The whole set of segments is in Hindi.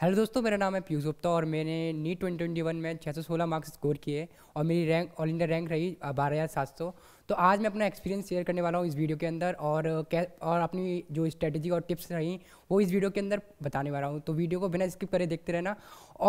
हेलो दोस्तों मेरा नाम है पीयूष गुप्ता और मैंने नी ट्वेंटी ट्वेंटी वन में छः सौ सोलह मार्क्स स्कोर किए और मेरी रैंक ऑल इंडिया रैंक रही बारह हज़ार सात सौ तो आज मैं अपना एक्सपीरियंस शेयर करने वाला हूँ इस वीडियो के अंदर और कै और अपनी जो स्ट्रेटजी और टिप्स रही वो इस वीडियो के अंदर बताने वाला हूँ तो वीडियो को बिना स्किप करे देखते रहना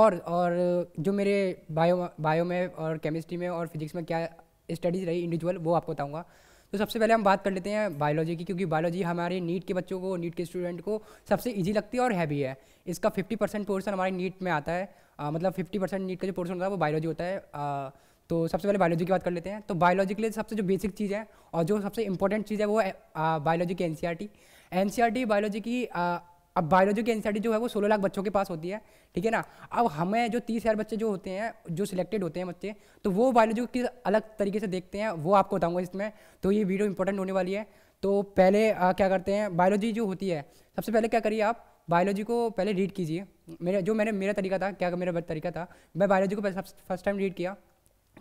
और और जो मेरे बायो बायो में और केमिस्ट्री में और फिजिक्स में क्या स्टडीज़ रही इंडिविजुअल वो आपको बताऊँगा तो सबसे पहले हम बात कर लेते हैं बायोलॉजी की क्योंकि बायोलॉजी हमारे नीट के बच्चों को नीट के स्टूडेंट को सबसे ईजी लगती है और हैवी है इसका फिफ्टी परसेंट पोर्सन हमारे नीट में आता है आ, मतलब फिफ्टी परसेंट नीट का जो पोर्सन होता है वो बायोलॉजी होता है आ, तो सबसे पहले बायोलॉजी की बात कर लेते हैं तो बायोलॉजी के लिए सबसे जो बेसिक चीज़ है और जो सबसे इंपॉर्टेंट चीज़ है वो है बायोलॉजी की N C R T N C R T biology की अब बायोलॉजी की एनसीईआरटी जो है वो सोलह लाख बच्चों के पास होती है ठीक है ना अब हमें जो तीस हज़ार बच्चे जो होते हैं जो सिलेक्टेड होते हैं बच्चे तो वो बायोलॉजी को किस अलग तरीके से देखते हैं वो आपको बताऊंगा इसमें तो ये वीडियो इंपॉर्टेंट होने वाली है तो पहले आ, क्या करते हैं बायोलॉजी जो होती है सबसे पहले क्या करिए आप बायोलॉजी को पहले रीड कीजिए मेरा जो मैंने मेरा तरीका था क्या मेरा तरीका था मैं बायोलॉजी को फर्स्ट टाइम रीड किया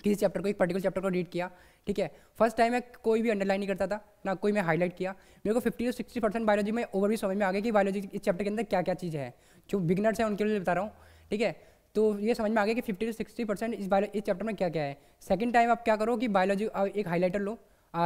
किसी चैप्टर को एक पर्टिकुलर चैप्टर को रीड किया ठीक है फर्स्ट टाइम मैं कोई भी अंडरलाइन नहीं करता था ना कोई मैं हाईलाइट किया मेरे को 50 टू 60 परसेंट बायोलॉजी में ओवर भी समझ में आ गया कि बायोलॉजी इस चैप्टर के अंदर क्या क्या चीज़ है जो बिगनर्स हैं उनके लिए बता रहा हूँ ठीक है तो ये समझ में आ गया कि फिफ्टी टू सिक्सटी परसेंट इस बायो इस चैप्टर में क्या क्या है सेकंड टाइम आप क्या करो कि बायोलॉजी एक हाईलाइटर लो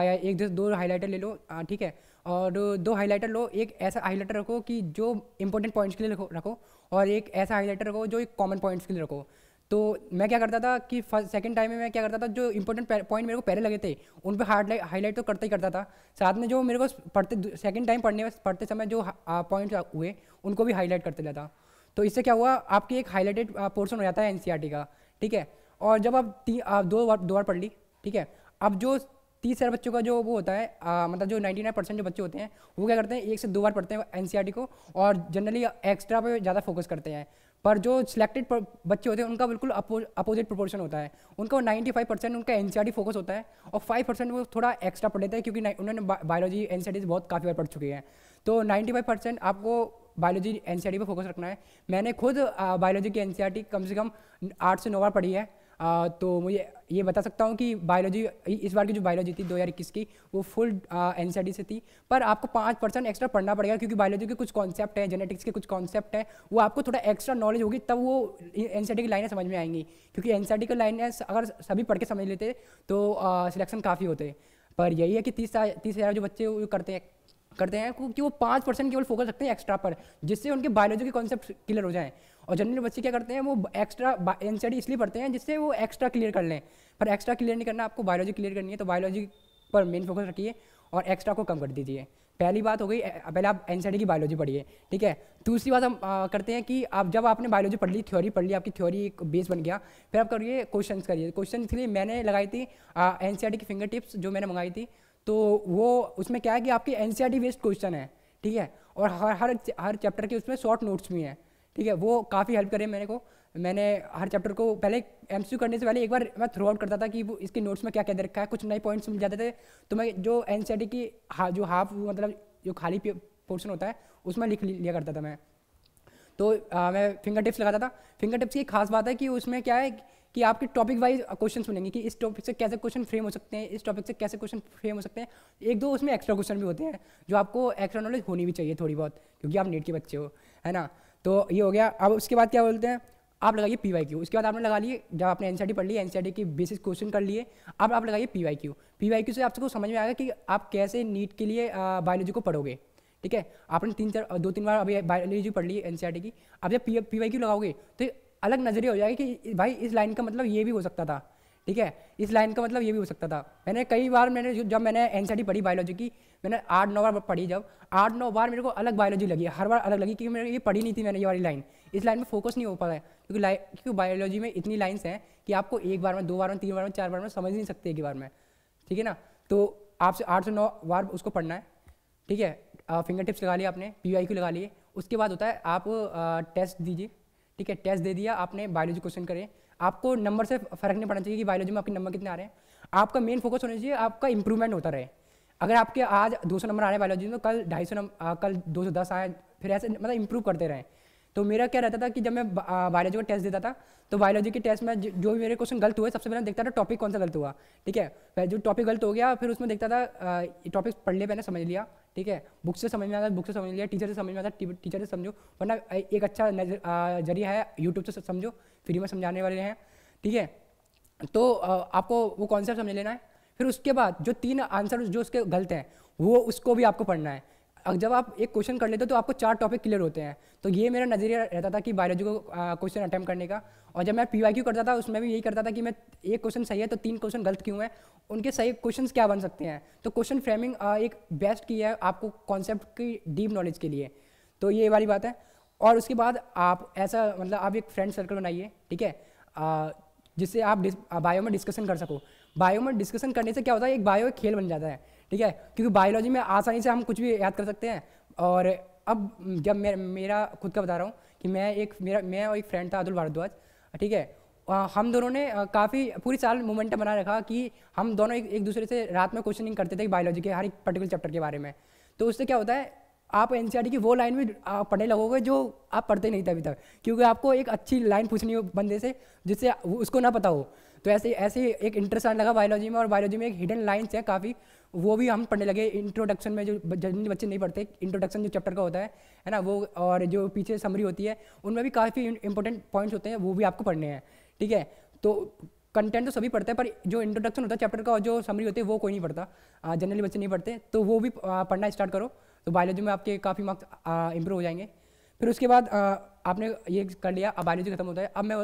या एक दो दो हाईलाइटर ले लो ठीक है और दो हाईलाइटर लो एक ऐसा हाईलाइटर रखो कि जो इंपॉर्टेंट पॉइंट्स के लिए रखो और एक ऐसा हाईलाइटर रखो जो एक कॉमन पॉइंट्स के लिए रखो तो मैं क्या करता था कि फर्स्ट सेकेंड टाइम में मैं क्या करता था जो इंपॉर्टेंट पॉइंट मेरे को पहले लगे थे उन पर हार्ड हाईलाइट तो करता ही करता था साथ में जो मेरे को पढ़ते सेकेंड टाइम पढ़ने में पढ़ते समय जो पॉइंट हुए उनको भी हाईलाइट करते जाता तो इससे क्या हुआ आपकी एक हाईलाइटेड पोर्सन हो जाता है एन e का ठीक है और जब आप तीन दो बार दो बार पढ़ ली ठीक है अब जो तीस हज़ार बच्चों का जो वो होता है आ, मतलब जो 99 परसेंट जो बच्चे होते हैं वो क्या करते हैं एक से दो बार पढ़ते हैं एन e को और जनरली एक्स्ट्रा पे ज़्यादा फोकस करते हैं पर जो सिलेक्टेड बच्चे होते हैं उनका बिल्कुल अपोजिट प्रोपोर्शन होता है उनका वो नाइन्टी फाइव परसेंट उनका एन फोकस e होता है और फाइव परसेंट वो थोड़ा एक्स्ट्रा पढ़ लेते हैं क्योंकि उन्होंने बायोलॉजी एन e बहुत काफ़ी बार पढ़ चुकी हैं तो नाइन्टी फाइव परसेंट आपको बायोलॉजी एन e पे फोकस रखना है मैंने खुद बायोलॉजी की एन कम से कम आठ से नौ बार पढ़ी है आ, तो मुझे ये बता सकता हूँ कि बायोलॉजी इस बार की जो बायोलॉजी थी इक्कीस की वो फुल एन e से थी पर आपको पाँच परसेंट एक्स्ट्रा पढ़ना पड़ेगा क्योंकि बायोलॉजी के कुछ कॉन्सेप्ट हैं जेनेटिक्स के कुछ कॉन्सेप्ट हैं वो आपको थोड़ा एक्स्ट्रा नॉलेज होगी तब वो एन e की लाइनें समझ में आएंगी क्योंकि एन की लाइनें अगर सभी पढ़ के समझ लेते तो सिलेक्शन काफ़ी होते पर यही है कि तीस तीस हज़ार जो बच्चे वो करते हैं करते हैं क्योंकि वो पाँच परसेंट केवल फोकस रखते हैं एक्स्ट्रा पर जिससे उनके बायोलॉजी के कॉन्सेप्ट क्लियर हो जाएँ और जनरल बच्चे क्या करते हैं वो एक्स्ट्रा एन इसलिए पढ़ते हैं जिससे वो एक्स्ट्रा क्लियर कर लें पर एक्स्ट्रा क्लियर नहीं करना आपको बायोलॉजी क्लियर करनी है तो बायोलॉजी पर मेन फोकस रखिए और एक्स्ट्रा को कम कर दीजिए पहली बात हो गई पहले आप एन की बायोलॉजी पढ़िए ठीक है दूसरी बात हम आ, करते हैं कि आप जब आपने बायोलॉजी पढ़ ली थ्योरी पढ़ ली आपकी थ्योरी एक बेस बन गया फिर आप करिए क्वेश्चन करिए क्वेश्चन इसलिए मैंने लगाई थी एन की फिंगर टिप्स जो मैंने मंगाई थी तो वो उसमें क्या है कि आपकी एन बेस्ड क्वेश्चन है ठीक है और हर हर हर चैप्टर के उसमें शॉर्ट नोट्स भी हैं ठीक है वो काफ़ी हेल्प करे मेरे को मैंने हर चैप्टर को पहले एम करने से पहले एक बार मैं थ्रू आउट करता था कि वो इसके नोट्स में क्या क्या दे रखा है कुछ नए पॉइंट्स मिल जाते थे तो मैं जो एन e की हा, जो हाफ मतलब जो खाली पोर्शन होता है उसमें लिख लिया करता था मैं तो आ, मैं फिंगर टिप्स लगाता था फिंगर टिप्स की खास बात है कि उसमें क्या है कि आपके टॉपिक वाइज क्वेश्चन मिलेंगे कि इस टॉपिक से कैसे क्वेश्चन फ्रेम हो सकते हैं इस टॉपिक से कैसे क्वेश्चन फ्रेम हो सकते हैं एक दो उसमें एक्स्ट्रा क्वेश्चन भी होते हैं जो आपको एक्स्ट्रा नॉलेज होनी भी चाहिए थोड़ी बहुत क्योंकि आप नीट के बच्चे हो है ना तो ये हो गया अब उसके बाद क्या बोलते हैं आप लगाइए पी वाई क्यू उसके बाद आपने लगा लिए जब आपने एन e पढ़ ली एन सी e की बेसिक क्वेश्चन कर लिए अब आप लगाइए P Y Q P Y Q से आपको समझ में आएगा कि आप कैसे नीट के लिए बायोलॉजी को पढ़ोगे ठीक है आपने तीन चार दो तीन बार अभी बायोलॉजी पढ़ ली एन e की अब जब पी पी वाई क्यू लगाओगे तो अलग नजरिया हो जाएगा कि भाई इस लाइन का मतलब ये भी हो सकता था ठीक है इस लाइन का मतलब ये भी हो सकता था मैंने कई बार मैंने जब मैंने एन e पढ़ी बायोलॉजी की मैंने आठ नौ बार पढ़ी जब आठ नौ बार मेरे को अलग बायोलॉजी लगी हर बार अलग लगी क्योंकि मैंने ये पढ़ी नहीं थी मैंने ये वाली लाइन इस लाइन में फोकस नहीं हो पा रहा है क्योंकि क्योंकि बायोलॉजी में इतनी लाइन्स हैं कि आपको एक बार में दो बार में तीन बार में चार बार में समझ नहीं सकते एक बार में ठीक है ना तो आपसे आठ से नौ बार उसको पढ़ना है ठीक है फिंगर टिप्स लगा लिए आपने पी आई लगा लिए उसके बाद होता है आप टेस्ट दीजिए ठीक है टेस्ट दे दिया आपने बायोलॉजी क्वेश्चन करें आपको नंबर से फर्क नहीं पड़ना चाहिए कि बायोलॉजी में आपके नंबर कितने आ रहे हैं आपका मेन फोकस होना चाहिए आपका इंप्रूवमेंट होता रहे अगर आपके आज 200 नंबर आ रहे हैं बायोलॉजी में तो कल सौ नंबर कल दो सौ दस आए फिर ऐसे मतलब इंप्रूव करते रहें तो मेरा क्या रहता था कि जब मैं बायोलॉजी का टेस्ट देता था तो बायोलॉजी के टेस्ट में जो भी मेरे क्वेश्चन गलत हुए सबसे पहले देखता था टॉपिक कौन सा गलत हुआ ठीक है जो टॉपिक गलत हो गया फिर उसमें देखता था टॉपिक पढ़ लिया मैंने समझ लिया ठीक है बुक से समझ में आता बुक से समझ लिया टीचर से समझ में आता टीचर से समझो वरना एक अच्छा जरिया है यूट्यूब से समझो फ्री में समझाने वाले हैं ठीक है तो आपको वो कॉन्सेप्ट समझ लेना है फिर उसके बाद जो तीन आंसर जो उसके गलत हैं वो उसको भी आपको पढ़ना है जब आप एक क्वेश्चन कर लेते हो तो आपको चार टॉपिक क्लियर होते हैं तो ये मेरा नज़रिया रहता था कि बायोलॉजी को क्वेश्चन अटैम्प्ट करने का और जब मैं पी वाई क्यू करता था उसमें भी यही करता था कि मैं एक क्वेश्चन सही है तो तीन क्वेश्चन गलत क्यों हैं उनके सही क्वेश्चन क्या बन सकते हैं तो क्वेश्चन फ्रेमिंग एक बेस्ट की है आपको कॉन्सेप्ट की डीप नॉलेज के लिए तो ये वाली बात है और उसके बाद आप ऐसा मतलब आप एक फ्रेंड सर्कल बनाइए ठीक है जिससे आप बायो में डिस्कशन कर सको बायो में डिस्कशन करने से क्या होता है एक बायो एक खेल बन जाता है ठीक है क्योंकि बायोलॉजी में आसानी से हम कुछ भी याद कर सकते हैं और अब जब मे, मेरा खुद का बता रहा हूँ कि मैं एक मेरा मैं और एक फ्रेंड था अतुल भारद्वाज ठीक है हम दोनों ने काफ़ी पूरी साल मोमेंटम बना रखा कि हम दोनों एक, एक दूसरे से रात में क्वेश्चनिंग करते थे बायोलॉजी के हर एक पर्टिकुलर चैप्टर के बारे में तो उससे क्या होता है आप एन e की वो लाइन भी पढ़ने लगोगे जो आप पढ़ते नहीं थे अभी तक क्योंकि आपको एक अच्छी लाइन पूछनी हो बंदे से जिससे उसको ना पता हो तो ऐसे ऐसे एक इंटरेस्ट आने लगा बायोलॉजी में और बायोलॉजी में एक हिडन लाइन्स है काफ़ी वो भी हम पढ़ने लगे इंट्रोडक्शन में जो जनरली बच्चे नहीं पढ़ते इंट्रोडक्शन जो चैप्टर का होता है है ना वो और जो पीछे समरी होती है उनमें भी काफ़ी इंपॉर्टेंट पॉइंट्स होते हैं वो भी आपको पढ़ने हैं ठीक है तो कंटेंट तो सभी पढ़ते हैं पर जो इंट्रोडक्शन होता है चैप्टर का और जो समरी होती है वो कोई नहीं पढ़ता जनरली बच्चे नहीं पढ़ते तो वो भी पढ़ना स्टार्ट करो तो बायोलॉजी में आपके काफ़ी मार्क्स इंप्रूव हो जाएंगे फिर उसके बाद आ, आपने ये कर लिया अब बायोलॉजी खत्म होता है अब मैं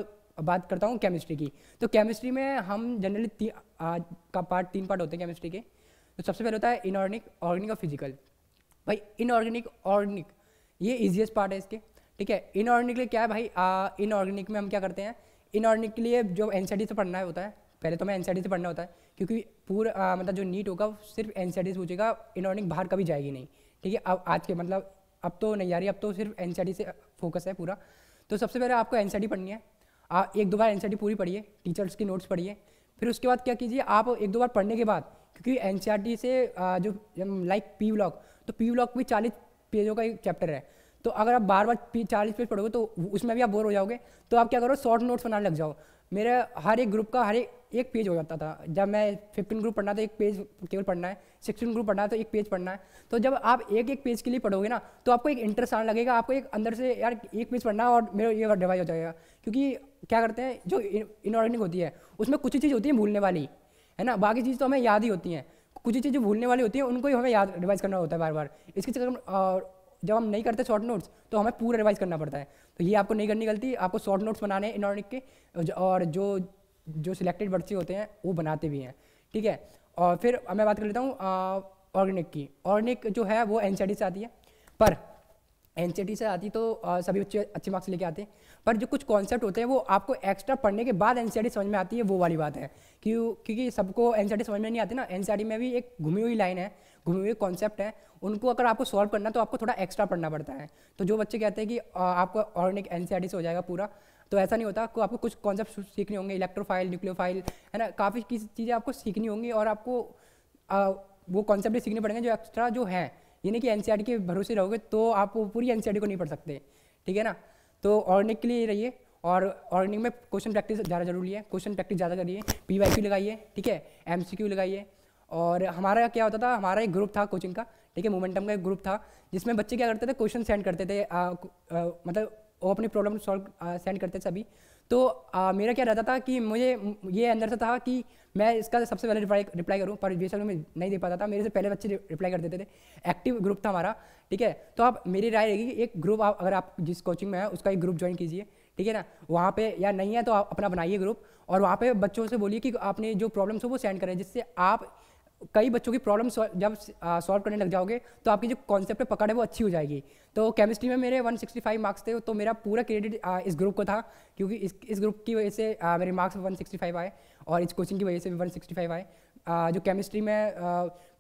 बात करता हूँ केमिस्ट्री की तो केमिस्ट्री में हम जनरली ती, का पार्ट तीन पार्ट होते हैं केमिस्ट्री के तो सबसे पहले होता है इनऑर्गेनिक ऑर्गेनिक और फिजिकल भाई इनऑर्गेनिक ऑर्गेनिक ये ईजिएस्ट पार्ट है इसके ठीक है इनऑर्गेनिक लिए क्या है भाई इनऑर्गेनिक में हम क्या करते हैं इनऑर्गेनिक के लिए जो एन से पढ़ना होता है पहले तो मैं एन से पढ़ना होता है क्योंकि पूरा मतलब जो नीट होगा सिर्फ एन पूछेगा इनऑर्गेनिक बाहर कभी जाएगी नहीं ठीक है अब आज के मतलब अब तो नहीं आ रही अब तो सिर्फ एन e से फोकस है पूरा तो सबसे पहले आपको एन e पढ़नी है आप एक दो बार एन e पूरी पढ़िए टीचर्स की नोट्स पढ़िए फिर उसके बाद क्या कीजिए आप एक दो बार पढ़ने के बाद क्योंकि एन से जो लाइक पी ब्लॉक तो पी ब्लॉक भी चालीस पेजों का एक चैप्टर है तो अगर आप बार बार चालीस पेज पढ़ोगे तो उसमें भी आप बोर हो जाओगे तो आप क्या करो शॉर्ट नोट्स बनाने लग जाओ मेरा हर एक ग्रुप का हर एक एक पेज हो जाता था जब मैं फिफ्टीन ग्रुप पढ़ना तो एक पेज केवल पढ़ना है सिक्सटीन ग्रुप पढ़ना है तो एक पेज तो पढ़ना है तो जब आप एक एक पेज के लिए पढ़ोगे ना तो आपको एक इंटरेस्ट आने लगेगा आपको एक अंदर से यार एक पेज पढ़ना और मेरा ये डिवाइस हो जाएगा क्योंकि क्या करते हैं जो इनऑर्गेनिक होती है उसमें कुछ ही चीज़ होती है भूलने वाली है ना बाकी चीज़ तो हमें याद ही होती हैं कुछ ही चीज़ें भूलने वाली होती हैं उनको ही हमें याद रिवाइज करना होता है बार बार इसके चक्कर और जब हम नहीं करते शॉर्ट नोट्स तो हमें पूरा रिवाइज करना पड़ता है तो ये आपको नहीं करनी गलती आपको शॉर्ट नोट्स बनाने हैं इनऑर्डिक के और जो जो सिलेक्टेड बच्चे होते हैं वो बनाते भी हैं ठीक है और फिर मैं बात कर लेता हूँ ऑर्गेनिक की ऑर्गेनिक जो है वो एन e से आती है पर एन e से आती है तो आ, सभी बच्चे अच्छे मार्क्स लेके आते हैं पर जो कुछ कॉन्सेप्ट होते हैं वो आपको एक्स्ट्रा पढ़ने के बाद एन e समझ में आती है वो वाली बात है क्यों क्योंकि सबको एन समझ में नहीं आती ना एन में भी एक घुमी हुई लाइन है घूमे हुए कॉन्सेप्ट है उनको अगर आपको सॉल्व करना तो आपको थोड़ा एक्स्ट्रा पढ़ना पड़ता है तो जो बच्चे कहते हैं कि आपको ऑर्गेनिक एन e से हो जाएगा पूरा तो ऐसा नहीं होता को आपको कुछ कॉन्सेप्ट सीखने होंगे इलेक्ट्रोफाइल न्यूक्लियोफाइल है ना काफ़ी चीज़ें आपको सीखनी होंगी और आपको आ, वो कॉन्सेप्ट सीखने पड़ेंगे जो एक्स्ट्रा जो है यानी कि एन e के भरोसे रहोगे तो आप पूरी एन e को नहीं पढ़ सकते ठीक है ना तो ऑर्गेनिक के लिए रहिए और ऑर्गेनिक में क्वेश्चन प्रैक्टिस ज़्यादा जरूरी है क्वेश्चन प्रैक्टिस ज़्यादा करिए पी वाई क्यू लगाइए ठीक है एम सी क्यू लगाइए और हमारा क्या होता था हमारा एक ग्रुप था कोचिंग का ठीक है मोमेंटम का एक ग्रुप था जिसमें बच्चे क्या करते थे क्वेश्चन सेंड करते थे आ, आ, मतलब वो अपनी प्रॉब्लम सॉल्व सेंड करते थे सभी तो आ, मेरा क्या रहता था कि मुझे ये अंदर से था कि मैं इसका सबसे पहले रिप्लाई रिप्लाई करूँ पर ये में नहीं दे पाता था मेरे से पहले बच्चे रिप्लाई कर देते थे एक्टिव ग्रुप था हमारा ठीक है तो आप मेरी राय रहेगी कि एक ग्रुप आप अगर आप जिस कोचिंग में है उसका एक ग्रुप ज्वाइन कीजिए ठीक है ना वहाँ पे या नहीं है तो आप अपना बनाइए ग्रुप और वहाँ पे बच्चों से बोलिए कि आपने जो प्रॉब्लम्स हो वो सेंड करें जिससे आप कई बच्चों की प्रॉब्लम जब सॉल्व करने लग जाओगे तो आपकी जो कॉन्सेप्ट पकड़ है वो अच्छी हो जाएगी तो केमिस्ट्री में मेरे 165 मार्क्स थे तो मेरा पूरा क्रेडिट इस ग्रुप को था क्योंकि इस इस ग्रुप की वजह से आ, मेरे मार्क्स 165 आए और इस कोचिंग की वजह से भी 165 आए आ, जो केमिस्ट्री में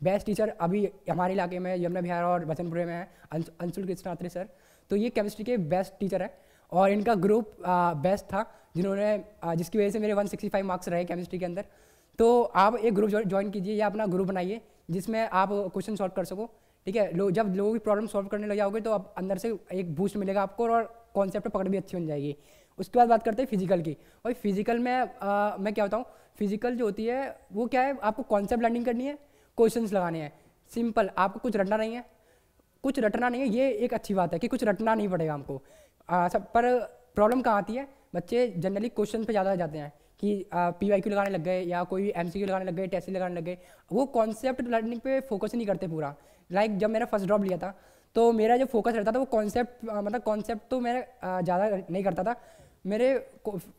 बेस्ट टीचर अभी हमारे इलाके में यमुना बिहार और बचनपुरे में है अंशुल कृष्णात्री सर तो ये केमिस्ट्री के बेस्ट टीचर है और इनका ग्रुप बेस्ट था जिन्होंने जिसकी वजह से मेरे 165 मार्क्स रहे केमिस्ट्री के अंदर तो आप एक ग्रुप ज्वाइन कीजिए या अपना ग्रुप बनाइए जिसमें आप क्वेश्चन सॉल्व कर सको ठीक है लो जब लोगों की प्रॉब्लम सॉल्व करने लग जाओगे तो आप अंदर से एक बूस्ट मिलेगा आपको और कॉन्सेप्ट पकड़ भी अच्छी बन जाएगी उसके बाद बात करते हैं फिजिकल की और फिजिकल में आ, मैं क्या बताऊँ फिजिकल जो होती है वो क्या है आपको कॉन्सेप्ट लर्निंग करनी है क्वेश्चन लगाने हैं सिंपल आपको कुछ रटना नहीं है कुछ रटना नहीं है ये एक अच्छी बात है कि कुछ रटना नहीं पड़ेगा हमको सब पर प्रॉब्लम कहाँ आती है बच्चे जनरली क्वेश्चन पे ज़्यादा जाते हैं कि पी वाई क्यू लगाने लग गए या कोई एम सी क्यू लगाने लग गए टेस्ट लगाने लग गए वो कॉन्सेप्ट लर्निंग पे फोकस नहीं करते पूरा लाइक like, जब मैंने फर्स्ट ड्रॉप लिया था तो मेरा जो फोकस रहता था वो कॉन्सेप्ट मतलब कॉन्सेप्ट तो मैं ज़्यादा नहीं करता था मेरे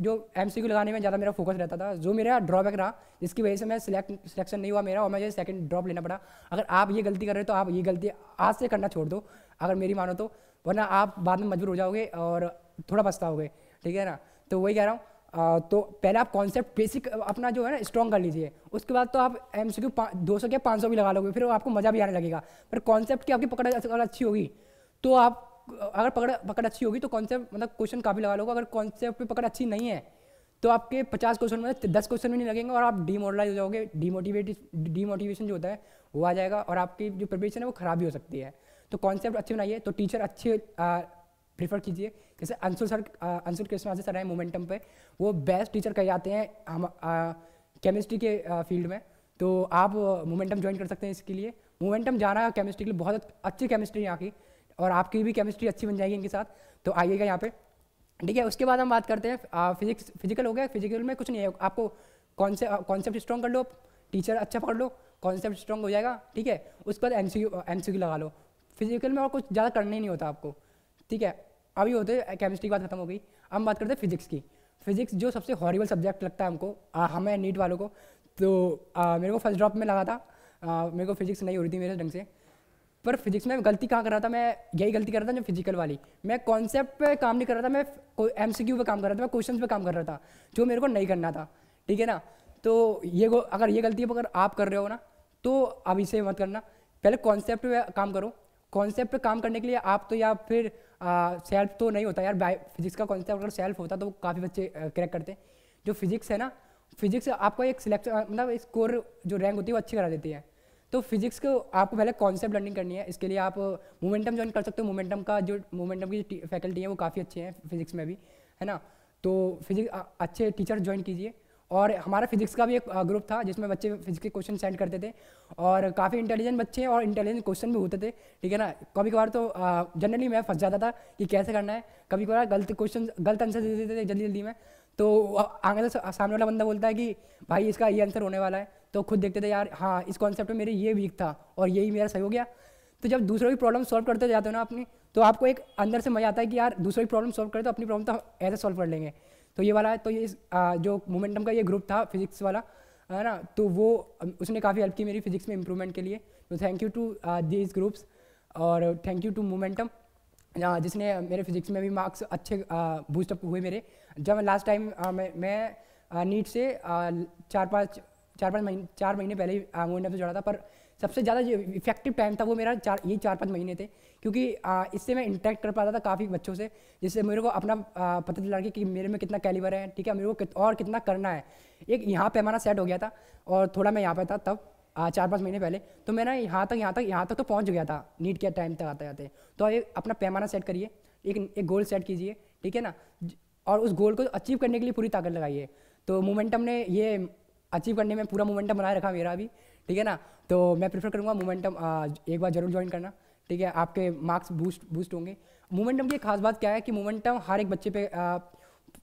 जो एम सी क्यू लगाने में ज़्यादा मेरा फोकस रहता था जो मेरा ड्रॉबैक रहा जिसकी वजह से मैं सिलेक्ट सिलेक्शन नहीं हुआ मेरा और मुझे सेकंड ड्रॉप लेना पड़ा अगर आप ये गलती कर रहे हो तो आप ये गलती आज से करना छोड़ दो अगर मेरी मानो तो वरना आप बाद में मजबूर हो जाओगे और थोड़ा पछताओगे ठीक है ना तो वही कह रहा हूँ तो पहले आप कॉन्सेप्ट बेसिक अपना जो है ना स्ट्रॉन्ग कर लीजिए उसके बाद तो आप एम सी क्यू दो सौ के पाँच सौ भी लगा लोगे फिर आपको मज़ा भी आने लगेगा पर कॉन्सेप्ट की आपकी पकड़ अगर अच्छी होगी तो आप अगर पकड़ पकड़ अच्छी होगी तो कॉन्सेप्ट मतलब क्वेश्चन काफ़ी लगा लोगे अगर कॉन्सेप्ट में पकड़ अच्छी नहीं है तो आपके पचास क्वेश्चन में दस क्वेश्चन भी नहीं लगेंगे और आप डीमोरलाइज हो जाओगे डीमोटिवेट डीमोटिवेशन जो होता है वो आ जाएगा और आपकी जो प्रिपरेशन है वो खराब भी हो सकती है तो कॉन्सेप्ट अच्छे बनाइए तो टीचर अच्छे प्रीफर कीजिए जैसे अंशुल सर अंशुल कृष्णवासी सर हैं मोमेंटम पे वो बेस्ट टीचर कहे जाते हैं हम केमिस्ट्री के फील्ड में तो आप मोमेंटम ज्वाइन कर सकते हैं इसके लिए मोमेंटम जाना केमिस्ट्री के लिए बहुत अच्छी केमिस्ट्री है यहाँ की और आपकी भी केमिस्ट्री अच्छी बन जाएगी इनके साथ तो आइएगा यहाँ पे ठीक है उसके बाद हम बात करते हैं फिजिक्स फिजिकल हो गया फिजिकल में कुछ नहीं है आपको कॉन्सेप्ट कॉन्सेप्ट स्ट्रॉन्ग कर लो टीचर अच्छा पढ़ लो कॉन्सेप्ट स्ट्रॉन्ग हो जाएगा ठीक है उसके बाद एम सी लगा लो फिजिकल में और कुछ ज़्यादा करना ही नहीं होता आपको ठीक है अभी होते केमिस्ट्री की बात खत्म हो गई हम बात करते हैं फिजिक्स की फिजिक्स जो सबसे हॉरिबल सब्जेक्ट लगता है हमको हमें नीट वालों को तो आ, मेरे को फर्स्ट ड्रॉप में लगा था आ, मेरे को फिजिक्स नहीं हो रही थी मेरे ढंग से पर फिजिक्स में गलती कहाँ कर रहा था मैं यही गलती कर रहा था जो फिजिकल वाली मैं कॉन्सेप्ट पे काम नहीं कर रहा था मैं एम सी क्यू पर काम कर रहा था मैं क्वेश्चन पे काम कर रहा था जो मेरे को नहीं करना था ठीक है ना तो ये अगर ये गलती अगर आप कर रहे हो ना तो अभी से मत करना पहले कॉन्सेप्ट काम करो कॉन्सेप्ट काम करने के लिए आप तो या फिर सेल्फ तो नहीं होता यार फिजिक्स का कॉन्सेप्ट अगर सेल्फ होता तो वो काफ़ी बच्चे क्रैक करते हैं जो फिजिक्स है ना फिजिक्स आपको एक सिलेक्शन मतलब स्कोर जो रैंक होती है वो अच्छी करा देती है तो फिजिक्स को आपको पहले कॉन्सेप्ट लर्निंग करनी है इसके लिए आप मोमेंटम ज्वाइन कर सकते हो मोमेंटम का जो मोमेंटम की फैकल्टी है वो काफ़ी अच्छी है फिजिक्स में भी है ना तो फिजिक्स अच्छे टीचर ज्वाइन कीजिए और हमारा फिजिक्स का भी एक ग्रुप था जिसमें बच्चे फिजिक्स के क्वेश्चन सेंड करते थे और काफ़ी इंटेलिजेंट बच्चे और इंटेलिजेंट क्वेश्चन भी होते थे ठीक है ना कभी कभार तो जनरली मैं फंस जाता था कि कैसे करना है कभी कभार गलत क्वेश्चन गलत आंसर दे देते थे जल्दी जल्दी में तो आगे से सामने वाला बंदा बोलता है कि भाई इसका ये आंसर होने वाला है तो खुद देखते थे यार हाँ इस कॉन्सेप्ट में मेरे ये वीक था और यही मेरा सही हो गया तो जब दूसरों की प्रॉब्लम सॉल्व करते जाते हो ना अपनी तो आपको एक अंदर से मजा आता है कि यार दूसरों की प्रॉब्लम सॉल्व करें तो अपनी प्रॉब्लम तो ऐसे सॉल्व कर लेंगे तो ये वाला है तो ये इस, आ, जो मोमेंटम का ये ग्रुप था फिजिक्स वाला है ना तो वो उसने काफ़ी हेल्प की मेरी फिजिक्स में इम्प्रूवमेंट के लिए तो thank you to these groups और थैंक यू टू मोमेंटम जिसने मेरे फिजिक्स में भी मार्क्स अच्छे बूस्टअप हुए मेरे जब लास्ट टाइम मैं मैं नीट से आ, चार पाँच चार पाँच महीने चार महीने पहले ही मोमेंटम से तो जुड़ा था पर सबसे ज़्यादा जो इफेक्टिव टाइम था वो मेरा चार ये चार पाँच महीने थे क्योंकि इससे मैं इंटरेक्ट कर पाता था काफ़ी बच्चों से जिससे मेरे को अपना पता चला कि, मेरे में कितना कैलिवर है ठीक है मेरे को कित, और कितना करना है एक यहाँ पैमाना हमारा सेट हो गया था और थोड़ा मैं यहाँ पर था तब चार पाँच महीने पहले तो मैं ना यहाँ तक यहाँ तक यहाँ तक तो पहुँच गया था नीट के टाइम तक आते आते तो ये अपना पैमाना सेट करिए एक एक गोल सेट कीजिए ठीक है ना और उस गोल को अचीव करने के लिए पूरी ताकत लगाइए तो मोमेंटम ने ये अचीव करने में पूरा मोमेंटम बनाए रखा मेरा अभी ठीक है ना तो मैं प्रेफर करूँगा मोमेंटम एक बार जरूर ज्वाइन करना ठीक है आपके मार्क्स बूस्ट बूस्ट होंगे मोमेंटम की खास बात क्या है कि मोमेंटम हर एक बच्चे पे आ,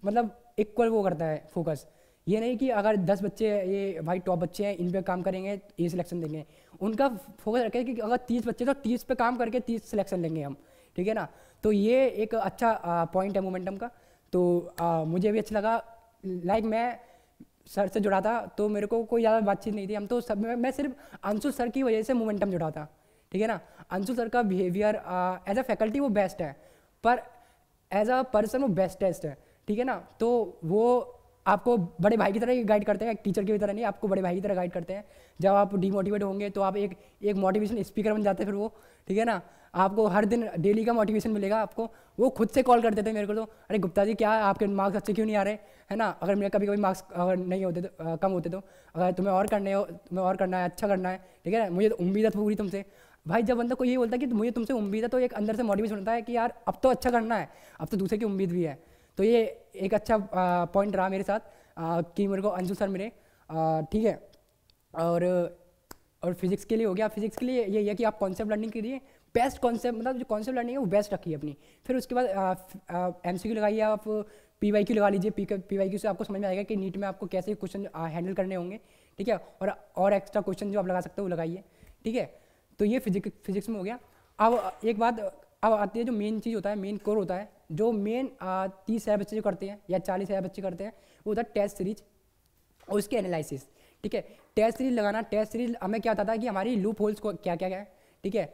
मतलब इक्वल वो करता है फोकस ये नहीं कि अगर दस बच्चे ये भाई टॉप बच्चे हैं इन पे काम करेंगे ये सिलेक्शन देंगे उनका फोकस रखें कि अगर तीस बच्चे तो तीस पे काम करके तीस सिलेक्शन लेंगे हम ठीक है ना तो ये एक अच्छा पॉइंट है मोमेंटम का तो आ, मुझे भी अच्छा लगा लाइक मैं सर से जुड़ा था तो मेरे को कोई ज़्यादा बातचीत नहीं थी हम तो सब मैं सिर्फ अंशु सर की वजह से मोमेंटम जुड़ा था ठीक है ना अंशु सर का बिहेवियर एज अ फैकल्टी वो बेस्ट है पर एज अ पर्सन वो बेस्टेस्ट है ठीक है ना तो वो आपको बड़े भाई की तरह ही गाइड करते हैं टीचर की तरह नहीं आपको बड़े भाई की तरह गाइड करते हैं जब आप डीमोटिवेट होंगे तो आप एक एक मोटिवेशन स्पीकर बन जाते हैं फिर वो ठीक है ना आपको हर दिन डेली का मोटिवेशन मिलेगा आपको वो खुद से कॉल करते थे मेरे को तो अरे गुप्ता जी क्या आपके मार्क्स अच्छे क्यों नहीं आ रहे है ना अगर मेरे कभी कभी मार्क्स अगर नहीं होते तो कम होते तो अगर तुम्हें और करने हो तुम्हें और करना है अच्छा करना है ठीक है ना मुझे तो उम्मीद है पूरी तुमसे भाई जब बंदा को ये बोलता है कि मुझे तुमसे उम्मीद है तो एक अंदर से मोटिवेशन होता है कि यार अब तो अच्छा करना है अब तो दूसरे की उम्मीद भी है तो ये एक अच्छा पॉइंट रहा मेरे साथ आ, कि मेरे को अंजू सर मेरे ठीक है और और फिजिक्स के लिए हो गया फिजिक्स के लिए ये है कि आप कॉन्सेप्ट लर्निंग के लिए बेस्ट कॉन्सेप्ट मतलब जो कॉन्सेप्ट लर्निंग है वो बेस्ट रखिए अपनी फिर उसके बाद एम सी क्यू लगाइए आप पी वाई क्यू लगा लीजिए पी पी वाई क्यू से आपको समझ में आएगा कि नीट में आपको कैसे क्वेश्चन हैंडल करने होंगे ठीक है और और एक्स्ट्रा क्वेश्चन जो आप लगा सकते हो वो लगाइए ठीक है तो ये फिजिक्स फिजिक्स में हो गया अब एक बात अब आती है जो मेन चीज़ होता है मेन कोर होता है जो मेन तीस हज़ार बच्चे जो करते हैं या चालीस हज़ार बच्चे करते हैं वो होता है टेस्ट सीरीज और उसके एनालिसिस ठीक है टेस्ट सीरीज लगाना टेस्ट सीरीज हमें क्या होता था कि हमारी लूप होल्स को क्या क्या क्या है ठीक है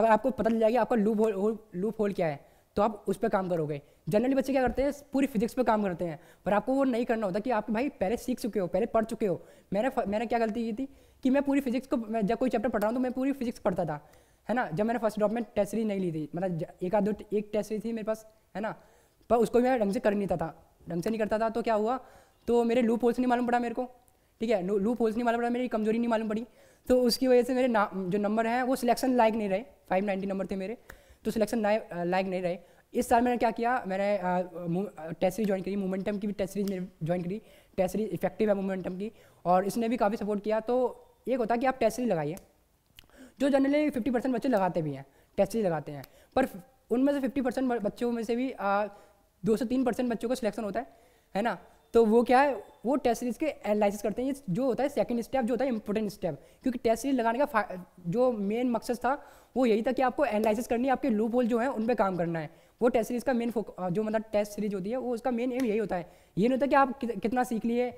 अगर आपको पता चल जाएगा आपका लूप होल लूप होल क्या है तो आप उस पर काम करोगे जनरली बच्चे क्या करते हैं पूरी फिजिक्स पे काम करते हैं पर आपको वो नहीं करना होता कि आप भाई पहले सीख चुके हो पहले पढ़ चुके हो मैंने मैंने क्या गलती की थी कि मैं पूरी फिजिक्स को जब कोई चैप्टर पढ़ रहा हूँ तो मैं पूरी फिजिक्स पढ़ता था है ना जब मैंने फर्स्ट ड्रॉप में टेस्ट सीरीज नहीं ली थी मतलब एक आध दो एक टेस्ट सीरीज थी मेरे पास है ना पर उसको मैं ढंग से कर नहीं था ढंग से नहीं करता था तो क्या हुआ तो मेरे लूप होल्स नहीं मालूम पड़ा मेरे को ठीक है लूप होल्स नहीं मालूम पड़ा मेरी कमजोरी नहीं मालूम पड़ी तो उसकी वजह से मेरे जो नंबर हैं वो सिलेक्शन लायक नहीं रहे फाइव नंबर थे मेरे तो सिलेक्शन लायक नहीं रहे इस साल मैंने क्या किया मैंने टेस्ट सीरीज ज्वाइन करी मोमेंटम की भी टेस्ट सीरीज ज्वाइन करी टेस्ट सीरीज इफेक्टिव है मोमेंटम की और इसने भी काफ़ी सपोर्ट किया तो एक होता है कि आप टेस्टरी लगाइए जो जनरली फिफ्टी परसेंट बच्चे लगाते भी हैं टेस्टरी लगाते हैं पर उनमें से फिफ्टी परसेंट बच्चों में से भी आ, दो से तीन परसेंट बच्चों का सिलेक्शन होता है है ना तो वो क्या है वो टेस्ट सीरीज के एनालिसिस करते हैं ये जो होता है सेकंड स्टेप जो होता है इंपॉर्टेंट स्टेप क्योंकि टेस्ट सीरीज लगाने का जो मेन मकसद था वो यही था कि आपको एनालिसिस करनी है आपके लूप होल जो है उन पर काम करना है वो टेस्ट सीरीज का मेन जो मतलब टेस्ट सीरीज होती है वो उसका मेन एम यही होता है ये नहीं होता कि आप कितना सीख लिए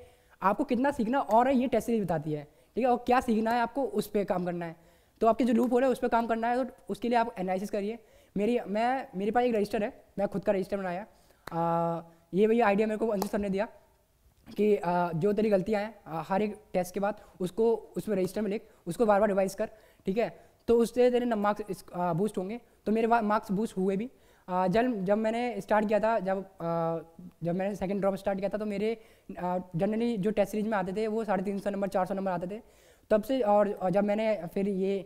आपको कितना सीखना और है ये टेस्ट सीरीज बताती है ठीक है और क्या सीखना है आपको उस पर काम करना है तो आपके जो लूप हो रहा है उस पर काम करना है तो उसके लिए आप एनालिसिस करिए मेरी मैं मेरे पास एक रजिस्टर है मैं खुद का रजिस्टर बनाया आ, ये भैया आइडिया मेरे को अंजू सर ने दिया कि आ, जो तेरी गलतियाँ हैं हर एक टेस्ट के बाद उसको उसमें रजिस्टर में लिख उसको बार बार रिवाइज कर ठीक है तो उससे तेरे मार्क्स बूस्ट होंगे तो मेरे मार्क्स बूस्ट हुए भी जल जब मैंने स्टार्ट किया था जब जब मैंने सेकंड ड्रॉप स्टार्ट किया था तो मेरे जनरली जो टेस्ट सीरीज में आते थे वो साढ़े तीन सौ नंबर चार सौ नंबर आते थे तब से और जब मैंने फिर ये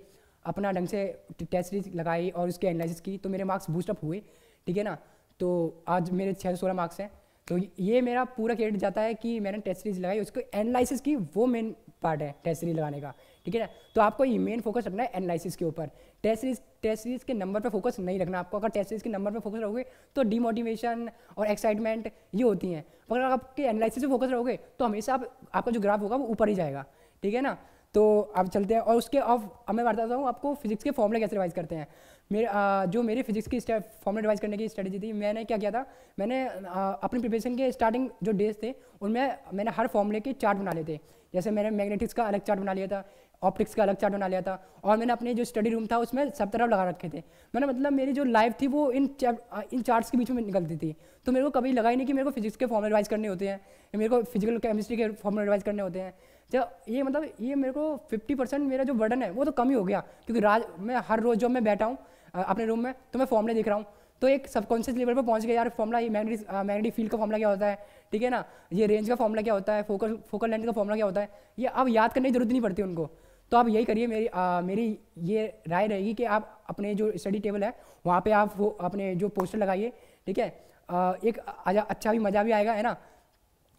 अपना ढंग से टेस्ट सीरीज लगाई और उसके एनालिसिस की तो मेरे मार्क्स बूस्टअप हुए ठीक है ना तो आज मेरे छः सौ सोलह मार्क्स हैं तो ये मेरा पूरा क्रेडिट जाता है कि मैंने टेस्ट सीरीज लगाई उसको एनालिसिस की वो मेन पार्ट है टेस्ट सीरीज लगाने का ठीक है ना तो आपको ये मेन फोकस रखना है एनालिसिस के ऊपर टेस्ट सीरीज टेस्ट सीरीज के नंबर पर फोकस नहीं रखना आपको अगर टेस्ट सीरीज के नंबर पर फोकस रहोगे तो डीमोटिवेशन और एक्साइटमेंट ये होती हैं मगर अगर आपके एनालिसिस पर फोकस रहोगे तो हमेशा आप आपका जो ग्राफ होगा वो ऊपर ही जाएगा ठीक है ना तो आप चलते हैं और उसके अब मैं बताता हूँ आपको फिजिक्स के फॉर्मूले कैसे रिवाइज करते हैं मेरे आ, जो मेरी फिजिक्स की फॉर्मूले रिवाइज करने की स्ट्रेटेजी थी मैंने क्या किया था मैंने अपनी प्रिपरेशन के स्टार्टिंग जो डेज थे उनमें मैंने हर फॉर्मूले के चार्ट बना लेते जैसे मैंने मैग्नेटिक्स का अलग चार्ट बना लिया था ऑप्टिक्स का अलग चार्ट बना लिया था और मैंने अपने जो स्टडी रूम था उसमें सब तरफ लगा रखे थे मैंने मतलब मेरी जो लाइफ थी वो इन इन चार्ट्स के बीच में निकलती थी तो मेरे को कभी लगा ही नहीं कि मेरे को फिजिक्स के फॉर्मूले रिवाइज करने होते हैं मेरे को फिजिकल केमिस्ट्री के फॉर्मूले रिवाइज करने होते हैं जब ये मतलब ये मेरे को फिफ्टी परसेंट मेरा जो बर्डन है वो तो कम ही हो गया क्योंकि राज मैं हर रोज़ जब मैं बैठा हूँ अपने रूम में तो मैं फॉर्मले देख रहा हूँ तो एक सबकॉन्शियस लेवल पर पहुँच गया यार फॉर्मला मैग्नेटिक मैग्नेटिक फील्ड का फॉर्मला क्या होता है ठीक है ना ये रेंज का फॉर्मला क्या होता है फोकल फोकल लेंथ का फॉर्मला क्या होता है ये अब याद करने की जरूरत नहीं पड़ती उनको तो आप यही करिए मेरी आ, मेरी ये राय रहेगी कि आप अपने जो स्टडी टेबल है वहाँ पे आप वो अपने जो पोस्टर लगाइए ठीक है आ, एक आजा, अच्छा भी मज़ा भी आएगा है ना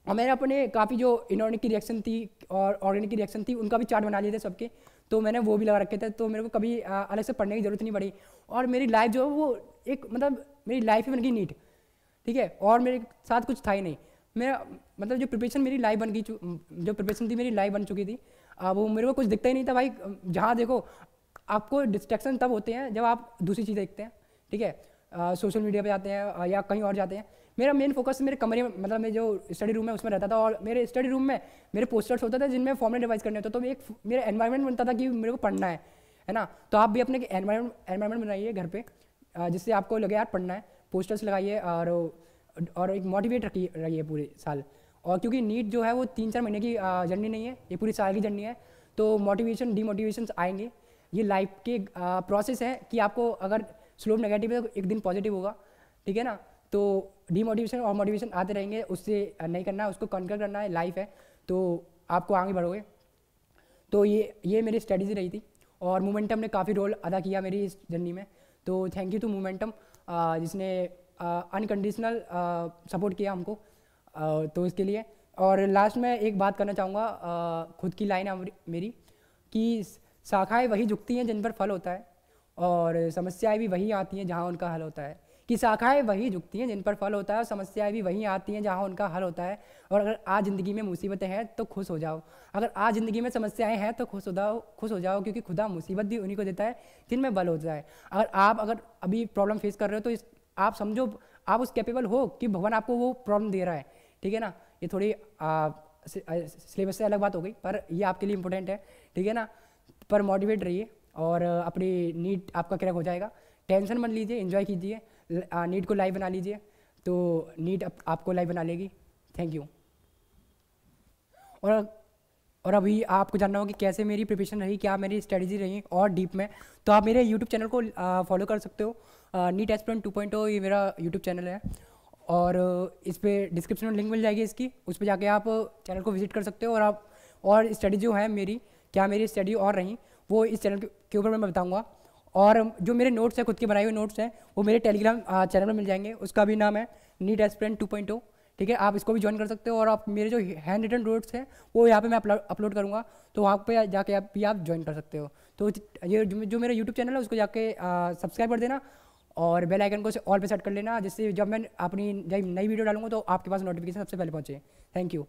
और मैंने अपने काफ़ी जो इनऑर्गेनिक की रिएक्शन थी और ऑर्गेनिक की रिएक्शन थी उनका भी चार्ट बना लिए थे सबके तो मैंने वो भी लगा रखे थे तो मेरे को कभी अलग से पढ़ने की ज़रूरत नहीं पड़ी और मेरी लाइफ जो है वो एक मतलब मेरी लाइफ ही बन गई नीट ठीक है और मेरे साथ कुछ था ही नहीं मेरा मतलब जो प्रिपरेशन मेरी लाइव बन गई जो प्रिपरेशन थी मेरी लाइव बन चुकी थी अब वो मेरे को कुछ दिखता ही नहीं था भाई जहाँ देखो आपको डिस्ट्रैक्शन तब होते हैं जब आप दूसरी चीज़ देखते हैं ठीक है सोशल मीडिया पर जाते हैं या कहीं और जाते हैं मेरा मेन फोकस मेरे कमरे में मतलब मेरे जो स्टडी रूम है उसमें रहता था और मेरे स्टडी रूम में मेरे पोस्टर्स होते थे जिनमें फॉर्मेट रिवाइज करने होते तो एक मेरा एनवायरनमेंट बनता था कि मेरे को पढ़ना है है ना तो आप भी अपने एनवायरमेंट एनवायरमेंट बनाइए घर पे जिससे आपको लगे यार पढ़ना है पोस्टर्स लगाइए और और एक मोटिवेट रखी है पूरे साल और क्योंकि नीट जो है वो तीन चार महीने की जर्नी नहीं है ये पूरी साल की जर्नी है तो मोटिवेशन डीमोटिवेशन आएंगे ये लाइफ के प्रोसेस है कि आपको अगर स्लोप नेगेटिव है तो एक दिन पॉजिटिव होगा ठीक है ना तो डीमोटिवेशन और मोटिवेशन आते रहेंगे उससे नहीं करना है उसको कंकर करना है लाइफ है तो आपको आगे बढ़ोगे तो ये ये मेरी स्ट्रेटजी रही थी और मोमेंटम ने काफ़ी रोल अदा किया मेरी इस जर्नी में तो थैंक यू टू मोमेंटम जिसने अनकंडीशनल सपोर्ट किया हमको तो इसके लिए और लास्ट में एक बात करना चाहूँगा खुद की लाइन है मेरी कि शाखाएँ वही झुकती हैं जिन पर फल होता है और समस्याएं भी वही आती हैं जहाँ उनका हल होता है कि शाखाएं वही झुकती हैं जिन पर फल होता है और समस्याएं भी वहीं आती हैं जहाँ उनका हल होता है और अगर आज ज़िंदगी में मुसीबतें हैं तो खुश हो जाओ अगर आज ज़िंदगी में समस्याएं हैं तो खुश हो जाओ खुश हो जाओ क्योंकि खुदा मुसीबत भी उन्हीं को देता है जिनमें बल होता है अगर आप अगर अभी प्रॉब्लम फेस कर रहे हो तो इस आप समझो आप उस कैपेबल हो कि भगवान आपको वो प्रॉब्लम दे रहा है ठीक है ना ये थोड़ी सिलेबस से अलग बात हो गई पर ये आपके लिए इंपॉर्टेंट है ठीक है ना पर मोटिवेट रहिए और अपनी नीट आपका क्रैक हो जाएगा टेंशन मत लीजिए इन्जॉय कीजिए नीट को लाइव बना लीजिए तो नीट आपको लाइव बना लेगी थैंक यू और और अभी आपको जानना होगा कि कैसे मेरी प्रिपरेशन रही क्या मेरी स्ट्रेटजी रही और डीप में तो आप मेरे यूट्यूब चैनल को फॉलो कर सकते हो नीट एस्पिरेंट टू पॉइंट ये मेरा यूट्यूब चैनल है और इस पर डिस्क्रिप्शन में लिंक मिल जाएगी इसकी उस पर जाके आप चैनल को विजिट कर सकते हो और आप और स्टडी जो है मेरी क्या मेरी स्टडी और रही वो इस चैनल के ऊपर मैं बताऊँगा और जो मेरे नोट्स हैं खुद के बनाए हुए नोट्स हैं वो मेरे टेलीग्राम चैनल में मिल जाएंगे उसका भी नाम है नीट एस्पिरेंट टू पॉइंट ठीक है आप इसको भी ज्वाइन कर सकते हो और आप मेरे जो हैंड रिटन नोट्स हैं वो यहाँ पे मैं अपलोड करूँगा तो वहाँ पे जाके आप भी आप ज्वाइन कर सकते हो तो ये जो मेरा यूट्यूब चैनल है उसको जाके सब्सक्राइब कर देना और बेल आइकन को ऑल पे सेट कर लेना जिससे जब मैं अपनी नई वीडियो डालूंगा तो आपके पास नोटिफिकेशन सबसे पहले पहुँचे थैंक यू